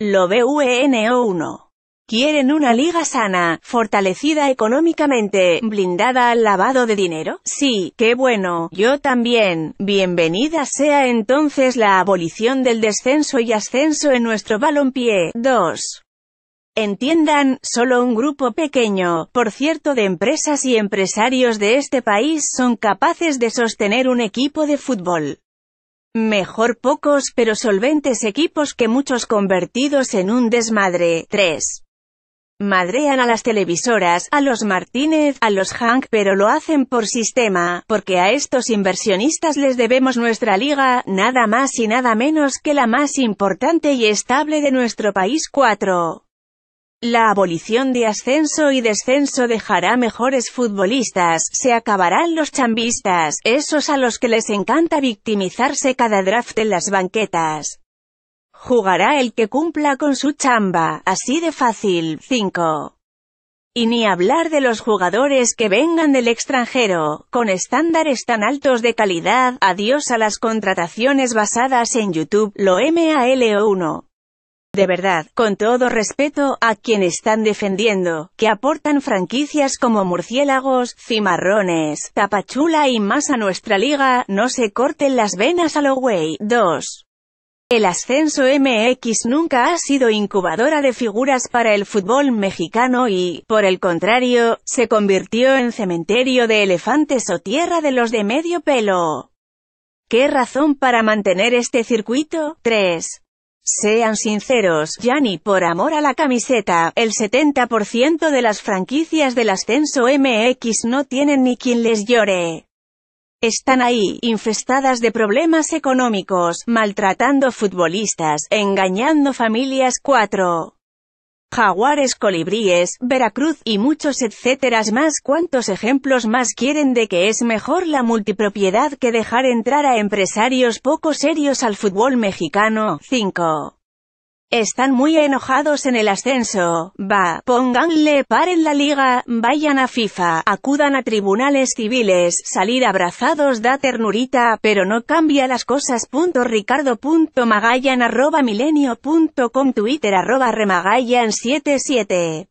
Lo bueno 1 ¿Quieren una liga sana, fortalecida económicamente, blindada al lavado de dinero? Sí, qué bueno, yo también. Bienvenida sea entonces la abolición del descenso y ascenso en nuestro balompié. 2. Entiendan, solo un grupo pequeño, por cierto de empresas y empresarios de este país son capaces de sostener un equipo de fútbol. Mejor pocos pero solventes equipos que muchos convertidos en un desmadre. 3. Madrean a las televisoras, a los Martínez, a los Hank, pero lo hacen por sistema, porque a estos inversionistas les debemos nuestra liga, nada más y nada menos que la más importante y estable de nuestro país 4. La abolición de ascenso y descenso dejará mejores futbolistas, se acabarán los chambistas, esos a los que les encanta victimizarse cada draft en las banquetas. Jugará el que cumpla con su chamba, así de fácil. 5. Y ni hablar de los jugadores que vengan del extranjero, con estándares tan altos de calidad, adiós a las contrataciones basadas en YouTube, lo MALO 1. De verdad, con todo respeto, a quien están defendiendo, que aportan franquicias como Murciélagos, Cimarrones, Tapachula y más a nuestra liga, no se corten las venas a lo güey. 2. El ascenso MX nunca ha sido incubadora de figuras para el fútbol mexicano y, por el contrario, se convirtió en cementerio de elefantes o tierra de los de medio pelo. ¿Qué razón para mantener este circuito? 3. Sean sinceros, Jani. por amor a la camiseta, el 70% de las franquicias del ascenso MX no tienen ni quien les llore. Están ahí, infestadas de problemas económicos, maltratando futbolistas, engañando familias Cuatro jaguares, colibríes, Veracruz y muchos etcéteras más. ¿Cuántos ejemplos más quieren de que es mejor la multipropiedad que dejar entrar a empresarios poco serios al fútbol mexicano? 5. Están muy enojados en el ascenso. Va, pónganle par en la liga, vayan a FIFA, acudan a tribunales civiles, salir abrazados da ternurita, pero no cambia las cosas. Punto Ricardo milenio Twitter arroba remagallan 77